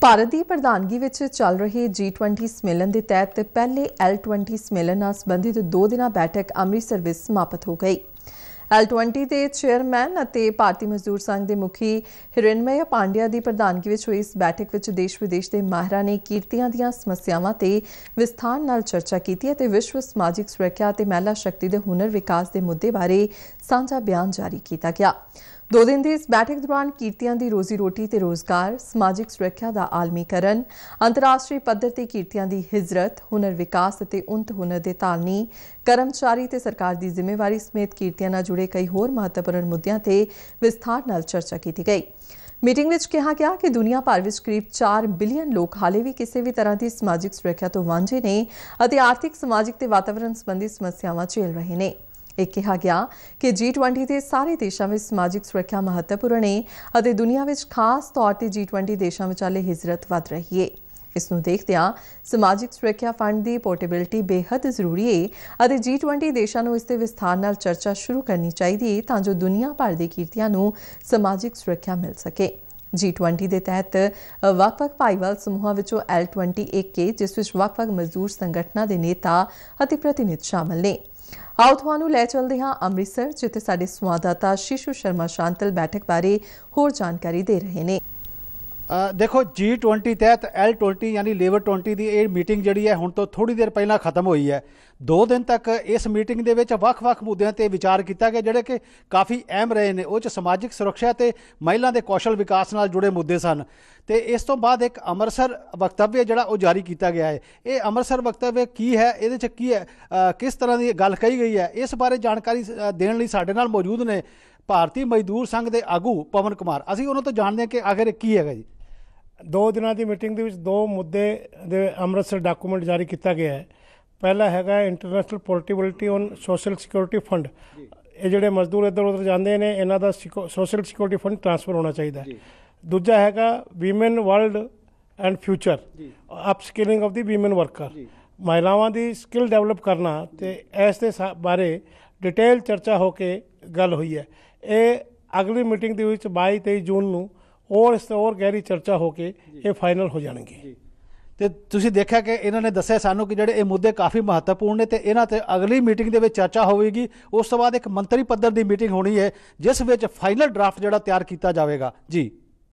ਭਾਰਤ ਦੀ ਪ੍ਰਧਾਨਗੀ ਵਿੱਚ ਚੱਲ ਰਹੇ G20 ਸਮੇਲਨ ਦੇ ਤਹਿਤ ਪਹਿਲੇ L20 ਸਮੇਲਨ ਨਾਲ ਸੰਬੰਧਿਤ 2 ਦਿਨਾਂ ਬੈਠਕ ਅੰਮ੍ਰਿਤਸਰ ਵਿੱਚ ਸਮਾਪਤ ਹੋ ਗਈ L20 ਦੇ ਚੇਅਰਮੈਨ ਅਤੇ ਭਾਰਤੀ ਮਜ਼ਦੂਰ ਸੰਘ ਦੇ ਮੁਖੀ ਹਿਰਨਮਈ ਪਾਂਡਿਆ ਦੀ ਪ੍ਰਧਾਨਗੀ ਵਿੱਚ ਹੋਈ ਇਸ ਬੈਠਕ ਵਿੱਚ ਦੇਸ਼ ਵਿਦੇਸ਼ ਦੇ ਮਾਹਿਰਾਂ ਨੇ ਕੀਰਤੀਆਂ ਦੀਆਂ ਸਮੱਸਿਆਵਾਂ ਤੇ ਵਿਸਥਾਰ ਨਾਲ ਚਰਚਾ ਕੀਤੀ ਅਤੇ ਵਿਸ਼ਵ ਸਮਾਜਿਕ ਸੁਰੱਖਿਆ ਅਤੇ ਮਹਿਲਾ ਸ਼ਕਤੀ ਦੇ ਹੁਨਰ ਵਿਕਾਸ ਦੇ ਮੁੱਦੇ ਬਾਰੇ ਸਾਂਝਾ ਬਿਆਨ ਜਾਰੀ ਕੀਤਾ ਗਿਆ ਦੋ ਦਿਨ ਦੀ ਇਸ ਬੈਠਕ ਦੌਰਾਨ ਕੀਰਤੀਆਂ ਦੀ ਰੋਜ਼ੀ ਰੋਟੀ ਤੇ ਰੋਜ਼ਗਾਰ ਸਮਾਜਿਕ ਸੁਰੱਖਿਆ ਦਾ ਆਲਮੀਕਰਨ ਅੰਤਰਰਾਸ਼ਟਰੀ ਪੱਧਰ ਤੇ ਕੀਰਤੀਆਂ ਦੀ ਹਿਜਰਤ ਹੁਨਰ ਵਿਕਾਸ ਅਤੇ ਉਨਤ ਹੁਨਰ ਦੇ ਤਾਲਨੀ ਕਰਮਚਾਰੀ ਤੇ ਸਰਕਾਰ ਦੀ ਜ਼ਿੰਮੇਵਾਰੀ ਸਮੇਤ ਕੀਰਤੀਆਂ ਨਾਲ ਜੁੜੇ ਕਈ ਹੋਰ ਮਹੱਤਵਪੂਰਨ ਮੁੱਦਿਆਂ ਤੇ ਵਿਸਥਾਰ ਨਾਲ ਚਰਚਾ ਕੀਤੀ ਗਈ ਮੀਟਿੰਗ ਵਿੱਚ ਕਿਹਾ ਗਿਆ ਕਿ ਦੁਨੀਆ ਭਰ ਵਿੱਚ ਕਰੀਬ 4 ਬਿਲੀਅਨ ਲੋਕ ਹਾਲੇ ਵੀ ਕਿਸੇ ਵੀ ਤਰ੍ਹਾਂ ਦੀ ਸਮਾਜਿਕ ਸੁਰੱਖਿਆ ਤੋਂ ਵਾਂਝੇ ਨੇ ਅਤੇ ਆਰਥਿਕ ਸਮਾਜਿਕ ਤੇ ਵਾਤਾਵਰਣ ਸੰਬੰਧੀ ਸਮੱਸਿਆਵਾਂ ਝੇਲ ਰਹੇ ਨੇ ਇਹ ਕਿਹਾ ਗਿਆ ਕਿ G20 ਦੇ ਸਾਰੇ ਦੇਸ਼ਾਂ ਵਿੱਚ ਸਮਾਜਿਕ ਸੁਰੱਖਿਆ ਮਹੱਤਵਪੂਰਨ ਹੈ ਅਤੇ ਦੁਨੀਆ ਵਿੱਚ ਖਾਸ ਤੌਰ ਤੇ G20 ਦੇਸ਼ਾਂ ਵਿਚਾਲੇ ਹਿਜਰਤ ਵਧ ਰਹੀ ਹੈ ਇਸ ਨੂੰ ਦੇਖਦਿਆਂ ਸਮਾਜਿਕ ਸੁਰੱਖਿਆ ਫੰਡ ਦੀ ਪੋਰਟੇਬਿਲਟੀ ਬੇहद ਜ਼ਰੂਰੀ ਹੈ ਅਤੇ G20 ਦੇਸ਼ਾਂ ਨੂੰ ਇਸ ਤੇ ਵਿਸਥਾਰ ਨਾਲ ਚਰਚਾ ਸ਼ੁਰੂ ਕਰਨੀ ਚਾਹੀਦੀ ਹੈ ਤਾਂ ਜੋ ਦੁਨੀਆ ਭਰ ਦੇ ਕੀਰਤੀਆਂ ਨੂੰ ਸਮਾਜਿਕ ਸੁਰੱਖਿਆ ਮਿਲ ਸਕੇ G20 ਦੇ ਤਹਿਤ ਵੱਖ ਪਾਈਵਲ ਸਮੂਹਾਂ ਵਿੱਚੋਂ L20 ਇੱਕ ਜਿਸ ਵਿੱਚ ਵੱਖ ਮਜ਼ਦੂਰ ਸੰਗਠਨਾਂ ਦੇ ਨੇਤਾ ਅਤੇ ਪ੍ਰਤੀਨਿਧ ਸ਼ਾਮਲ ਨੇ ਆਓ ਤੁਹਾਨੂੰ ਲੈ ਚੱਲਦੇ ਹਾਂ ਅੰਮ੍ਰਿਤਸਰ ਜਿੱਥੇ ਸਾਡੇ ਸੰਵਾਦਦਾਤਾ ਸ਼ੀਸ਼ੂ ਸ਼ਰਮਾ ਸ਼ਾਂਤਲ ਬੈਠਕ ਬਾਰੇ ਹੋਰ ਜਾਣਕਾਰੀ ਦੇ ਰਹੇ ਨੇ ਦੇਖੋ G20 ਤਹਿਤ L20 ਯਾਨੀ ਲੇਬਰ 20 ਦੀ ਇਹ ਮੀਟਿੰਗ ਜਿਹੜੀ ਹੈ ਹੁਣ ਤੋਂ ਥੋੜੀ ਦੇਰ ਪਹਿਲਾਂ ਖਤਮ ਹੋਈ ਹੈ 2 ਦਿਨ ਤੱਕ ਇਸ ਮੀਟਿੰਗ ਦੇ ਵਿੱਚ ਵੱਖ-ਵੱਖ ਮੁੱਦਿਆਂ ਤੇ ਵਿਚਾਰ ਕੀਤਾ ਗਿਆ ਜਿਹੜੇ ਕਿ ਕਾਫੀ ਅਹਿਮ ਰਹੇ ਨੇ ਉਹ ਚ ਸਮਾਜਿਕ ਸੁਰੱਖਿਆ ਤੇ ਮਹਿਲਾ ਦੇ ਕੌਸ਼ਲ ਵਿਕਾਸ ਨਾਲ ਜੁੜੇ ਮੁੱਦੇ ਸਨ ਤੇ ਇਸ ਤੋਂ ਬਾਅਦ ਇੱਕ ਅੰਮ੍ਰਿਤਸਰ ਵਕਤਵਯ ਜਿਹੜਾ ਉਹ ਜਾਰੀ ਕੀਤਾ ਗਿਆ ਹੈ ਇਹ ਅੰਮ੍ਰਿਤਸਰ ਵਕਤਵਯ ਕੀ ਹੈ ਇਹਦੇ ਚ ਕੀ ਹੈ ਕਿਸ ਤਰ੍ਹਾਂ ਦੀ ਗੱਲ ਕਹੀ ਗਈ ਹੈ ਇਸ ਬਾਰੇ ਜਾਣਕਾਰੀ ਦੇਣ ਲਈ ਸਾਡੇ ਨਾਲ ਮੌਜੂਦ ਨੇ ਭਾਰਤੀ ਮਜ਼ਦੂਰ ਸੰਘ ਦੇ ਆਗੂ ਪਵਨ ਕੁਮਾਰ ਅਸੀਂ ਉਹਨਾਂ ਤੋਂ ਜਾਣਦੇ ਹਾਂ ਕਿ ਆਖਿਰ ਕੀ ਹੈਗਾ ਜੀ ਦੋ ਦਿਨਾਂ ਦੀ ਮੀਟਿੰਗ ਦੇ ਵਿੱਚ ਦੋ ਮੁੱਦੇ ਦੇ ਅੰਮ੍ਰਿਤਸਰ ਡਾਕੂਮੈਂਟ ਜਾਰੀ ਕੀਤਾ ਗਿਆ ਹੈ ਪਹਿਲਾ ਹੈਗਾ international portability on social security fund ਇਹ ਜਿਹੜੇ ਮਜ਼ਦੂਰ ਇੱਧਰ ਉੱਧਰ ਜਾਂਦੇ ਨੇ ਇਹਨਾਂ ਦਾ ਸੋਸ਼ਲ ਸਿਕਿਉਰਿਟੀ ਫੰਡ ਟ੍ਰਾਂਸਫਰ ਹੋਣਾ ਚਾਹੀਦਾ ਹੈ ਦੂਜਾ ਹੈਗਾ women world and future upskilling of ਦੀ ਔਮਨ ਵਰਕਰ ਮਹਿਲਾਵਾਂ ਦੀ ਸਕਿੱਲ ਡਿਵੈਲਪ ਕਰਨਾ ਤੇ ਇਸ ਦੇ ਬਾਰੇ ਡਿਟੇਲ ਚਰਚਾ ਹੋ ਕੇ ਗੱਲ ਹੋਈ ਹੈ ਇਹ ਅਗਲੀ ਮੀਟਿੰਗ ਦੇ ਵਿੱਚ 22 23 ਜੂਨ ਨੂੰ ਔਰ ਇਸ ਤੇ ਔਰ ਗਹਿਰੀ ਚਰਚਾ ਹੋ ਕੇ ਇਹ ਫਾਈਨਲ ਹੋ ਜਾਣਗੇ ਤੇ ਤੁਸੀਂ ਦੇਖਿਆ ਕਿ ਇਹਨਾਂ ਨੇ ਦੱਸਿਆ ਸਾਨੂੰ ਕਿ ਜਿਹੜੇ ਇਹ ਮੁੱਦੇ ਕਾਫੀ ਮਹੱਤਵਪੂਰਨ ਨੇ ਤੇ ਇਹਨਾਂ ਤੇ ਅਗਲੀ ਮੀਟਿੰਗ ਦੇ ਵਿੱਚ ਚਰਚਾ ਹੋਵੇਗੀ ਉਸ ਤੋਂ ਬਾਅਦ ਇੱਕ ਮੰਤਰੀ ਪੱਧਰ ਦੀ ਮੀਟਿੰਗ ਹੋਣੀ ਹੈ ਜਿਸ ਵਿੱਚ ਫਾਈਨਲ ਡਰਾਫਟ ਜਿਹੜਾ ਤਿਆਰ ਕੀਤਾ ਜਾਵੇਗਾ ਜੀ